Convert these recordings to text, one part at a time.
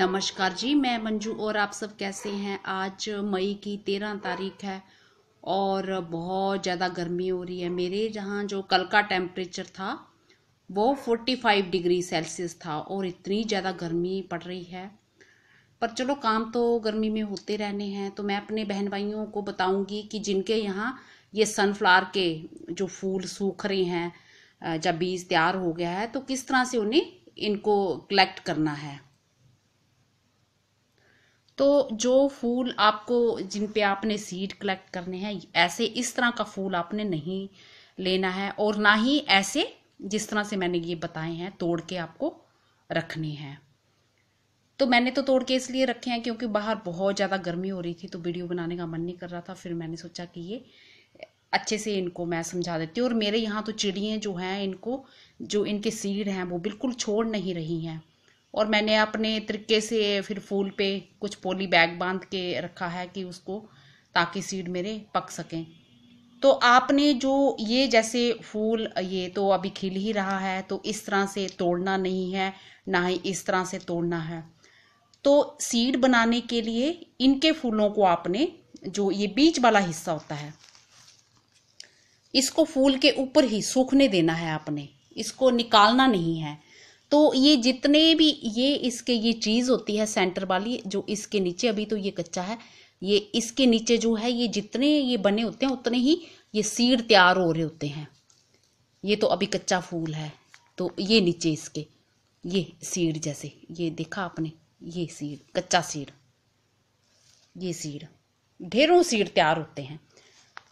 नमस्कार जी मैं मंजू और आप सब कैसे हैं आज मई की तेरह तारीख है और बहुत ज़्यादा गर्मी हो रही है मेरे जहाँ जो कल का टेम्परेचर था वो फोर्टी फाइव डिग्री सेल्सियस था और इतनी ज़्यादा गर्मी पड़ रही है पर चलो काम तो गर्मी में होते रहने हैं तो मैं अपने बहन भाइयों को बताऊंगी कि जिनके यहाँ ये सनफ्लावर के जो फूल सूख रहे हैं जब बीज तैयार हो गया है तो किस तरह से उन्हें इनको कलेक्ट करना है तो जो फूल आपको जिन पे आपने सीड कलेक्ट करने हैं ऐसे इस तरह का फूल आपने नहीं लेना है और ना ही ऐसे जिस तरह से मैंने ये बताए हैं तोड़ के आपको रखने हैं तो मैंने तो तोड़ के इसलिए रखे हैं क्योंकि बाहर बहुत ज़्यादा गर्मी हो रही थी तो वीडियो बनाने का मन नहीं कर रहा था फिर मैंने सोचा कि ये अच्छे से इनको मैं समझा देती हूँ और मेरे यहाँ तो चिड़ियाँ जो हैं इनको जो इनके सीड हैं वो बिल्कुल छोड़ नहीं रही हैं और मैंने अपने तरीके से फिर फूल पे कुछ पोली बैग बांध के रखा है कि उसको ताकि सीड मेरे पक सकें तो आपने जो ये जैसे फूल ये तो अभी खिल ही रहा है तो इस तरह से तोड़ना नहीं है ना ही इस तरह से तोड़ना है तो सीड बनाने के लिए इनके फूलों को आपने जो ये बीच वाला हिस्सा होता है इसको फूल के ऊपर ही सूखने देना है आपने इसको निकालना नहीं है तो ये जितने भी ये इसके ये चीज़ होती है सेंटर वाली जो इसके नीचे अभी तो ये कच्चा है ये इसके नीचे जो है ये जितने ये बने होते हैं उतने ही ये सीड तैयार हो रहे होते हैं ये तो अभी कच्चा फूल है तो ये नीचे इसके ये सीड जैसे ये देखा आपने ये सीड कच्चा सीड ये सीड ढेरों सीड तैयार होते हैं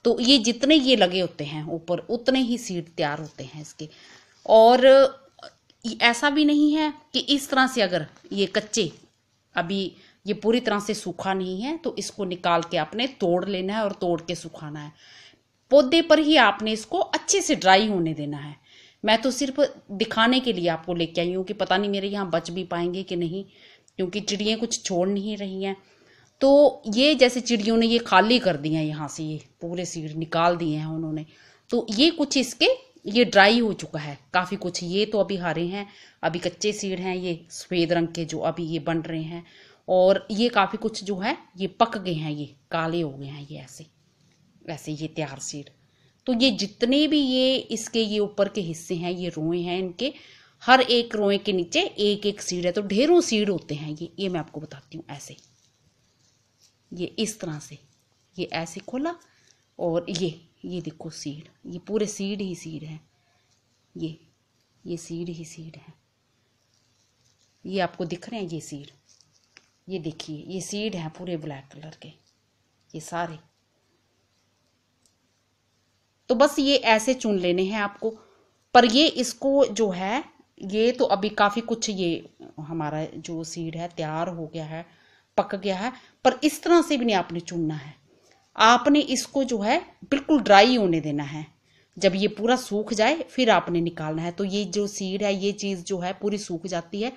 तो ये जितने ये लगे होते हैं ऊपर उतने ही सीड तैयार होते हैं इसके और ऐसा भी नहीं है कि इस तरह से अगर ये कच्चे अभी ये पूरी तरह से सूखा नहीं है तो इसको निकाल के आपने तोड़ लेना है और तोड़ के सुखाना है पौधे पर ही आपने इसको अच्छे से ड्राई होने देना है मैं तो सिर्फ दिखाने के लिए आपको लेके आई हूँ कि पता नहीं मेरे यहाँ बच भी पाएंगे कि नहीं क्योंकि चिड़ियाँ कुछ छोड़ नहीं रही हैं तो ये जैसे चिड़ियों ने ये खाली कर दिया यहाँ से ये पूरे सीड निकाल दिए हैं उन्होंने तो ये कुछ इसके ये ड्राई हो चुका है काफ़ी कुछ ये तो अभी हरे हैं अभी कच्चे सीड हैं ये सफ़ेद रंग के जो अभी ये बन रहे हैं और ये काफ़ी कुछ जो है ये पक गए हैं ये काले हो गए हैं ये ऐसे ऐसे ये तैयार सीड तो ये जितने भी ये इसके ये ऊपर के हिस्से हैं ये रोए हैं इनके हर एक रोए के नीचे एक एक सीड है तो ढेरों सीड होते हैं ये ये मैं आपको बताती हूँ ऐसे ये इस तरह से ये ऐसे खोला और ये ये देखो सीड ये पूरे सीड ही सीड है ये ये सीड ही सीड है ये आपको दिख रहे हैं ये सीड ये देखिए ये सीड हैं पूरे ब्लैक कलर के ये सारे तो बस ये ऐसे चुन लेने हैं आपको पर ये इसको जो है ये तो अभी काफ़ी कुछ ये हमारा जो सीड है तैयार हो गया है पक गया है पर इस तरह से भी नहीं आपने चुनना है आपने इसको जो है बिल्कुल ड्राई होने देना है जब ये पूरा सूख जाए फिर आपने निकालना है तो ये जो सीड है ये चीज़ जो है पूरी सूख जाती है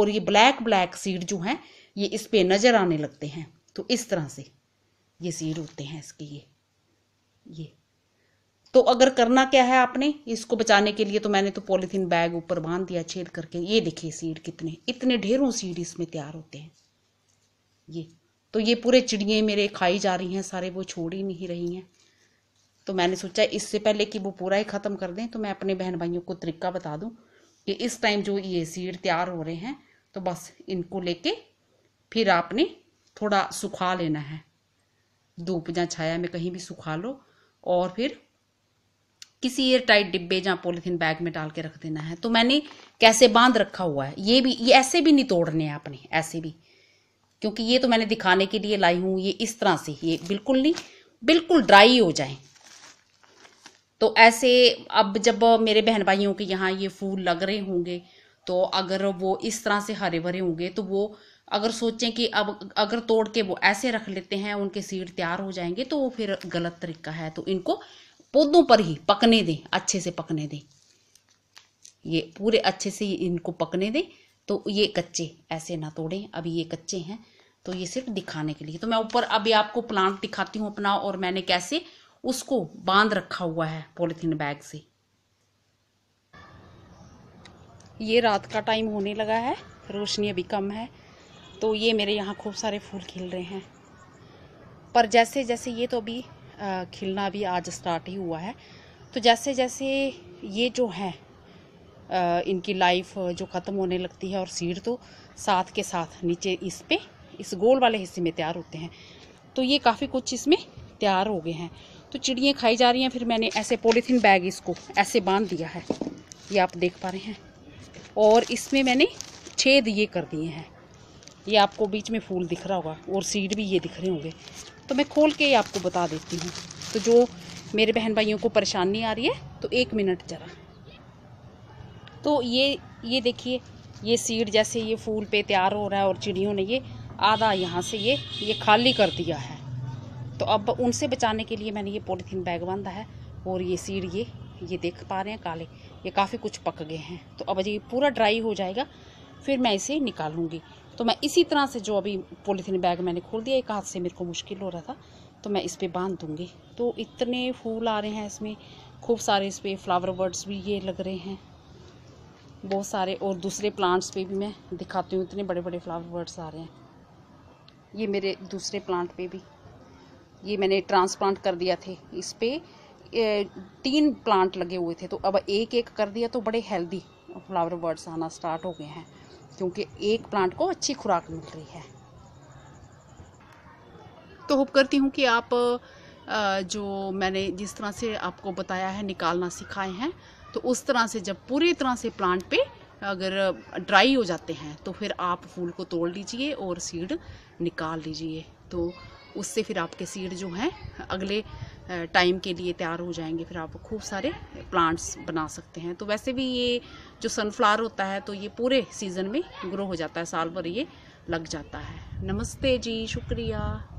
और ये ब्लैक ब्लैक सीड जो है ये इस पे नज़र आने लगते हैं तो इस तरह से ये सीड होते हैं इसके ये ये तो अगर करना क्या है आपने इसको बचाने के लिए तो मैंने तो पॉलीथीन बैग ऊपर बांध दिया छेद करके ये देखिए सीड कितने इतने ढेरों सीड इसमें तैयार होते हैं ये तो ये पूरे चिड़िए मेरे खाई जा रही हैं सारे वो छोड़ ही नहीं रही हैं तो मैंने सोचा इससे पहले कि वो पूरा ही ख़त्म कर दें तो मैं अपने बहन भाइयों को तरीका बता दूँ कि इस टाइम जो ये सीड तैयार हो रहे हैं तो बस इनको लेके फिर आपने थोड़ा सुखा लेना है धूप या छाया में कहीं भी सुखा लो और फिर किसी एयर टाइट डिब्बे या पॉलीथीन बैग में डाल के रख देना है तो मैंने कैसे बांध रखा हुआ है ये भी ये ऐसे भी नहीं तोड़ने हैं आपने ऐसे भी क्योंकि ये तो मैंने दिखाने के लिए लाई हूँ ये इस तरह से ये बिल्कुल नहीं बिल्कुल ड्राई हो जाए तो ऐसे अब जब मेरे बहन भाइयों के यहाँ ये फूल लग रहे होंगे तो अगर वो इस तरह से हरे भरे होंगे तो वो अगर सोचें कि अब अगर तोड़ के वो ऐसे रख लेते हैं उनके सीड तैयार हो जाएंगे तो वो फिर गलत तरीका है तो इनको पौधों पर ही पकने दें अच्छे से पकने दें ये पूरे अच्छे से इनको पकने दें तो ये कच्चे ऐसे ना तोड़ें अभी ये कच्चे हैं तो ये सिर्फ दिखाने के लिए तो मैं ऊपर अभी आपको प्लांट दिखाती हूँ अपना और मैंने कैसे उसको बांध रखा हुआ है पॉलीथीन बैग से ये रात का टाइम होने लगा है रोशनी अभी कम है तो ये मेरे यहाँ खूब सारे फूल खिल रहे हैं पर जैसे जैसे ये तो अभी खिलना भी आज स्टार्ट ही हुआ है तो जैसे जैसे ये जो है इनकी लाइफ जो ख़त्म होने लगती है और सीड तो साथ के साथ नीचे इस पर इस गोल वाले हिस्से में तैयार होते हैं तो ये काफ़ी कुछ इसमें तैयार हो गए हैं तो चिड़ियाँ खाई जा रही हैं फिर मैंने ऐसे पॉलीथीन बैग इसको ऐसे बांध दिया है ये आप देख पा रहे हैं और इसमें मैंने छेद ये कर दिए हैं ये आपको बीच में फूल दिख रहा होगा और सीड भी ये दिख रहे होंगे तो मैं खोल के आपको बता देती हूँ तो जो मेरे बहन भाइयों को परेशानी आ रही है तो एक मिनट जरा तो ये ये देखिए ये सीड जैसे ये फूल पे तैयार हो रहा है और चिड़ियों ने ये आधा यहाँ से ये ये खाली कर दिया है तो अब उनसे बचाने के लिए मैंने ये पॉलीथीन बैग बांधा है और ये सीड ये ये देख पा रहे हैं काले ये काफ़ी कुछ पक गए हैं तो अब ये पूरा ड्राई हो जाएगा फिर मैं इसे निकालूंगी तो मैं इसी तरह से जो अभी पॉलीथीन बैग मैंने खोल दिया एक हाथ से मेरे को मुश्किल हो रहा था तो मैं इस पर बांध दूँगी तो इतने फूल आ रहे हैं इसमें खूब सारे इस पर फ्लावर बर्ड्स भी ये लग रहे हैं बहुत सारे और दूसरे प्लांट्स पे भी मैं दिखाती हूँ इतने बड़े बड़े फ्लावर बर्ड्स आ रहे हैं ये मेरे दूसरे प्लांट पे भी ये मैंने ट्रांसप्लांट कर दिया थे इस पर तीन प्लांट लगे हुए थे तो अब एक एक कर दिया तो बड़े हेल्दी फ्लावर बर्ड्स आना स्टार्ट हो गए हैं क्योंकि एक प्लांट को अच्छी खुराक मिल रही है तो होप करती हूँ कि आप जो मैंने जिस तरह से आपको बताया है निकालना सिखाए हैं तो उस तरह से जब पूरी तरह से प्लांट पे अगर ड्राई हो जाते हैं तो फिर आप फूल को तोड़ लीजिए और सीड निकाल लीजिए तो उससे फिर आपके सीड जो हैं अगले टाइम के लिए तैयार हो जाएंगे फिर आप खूब सारे प्लांट्स बना सकते हैं तो वैसे भी ये जो सनफ्लावर होता है तो ये पूरे सीज़न में ग्रो हो जाता है साल भर ये लग जाता है नमस्ते जी शुक्रिया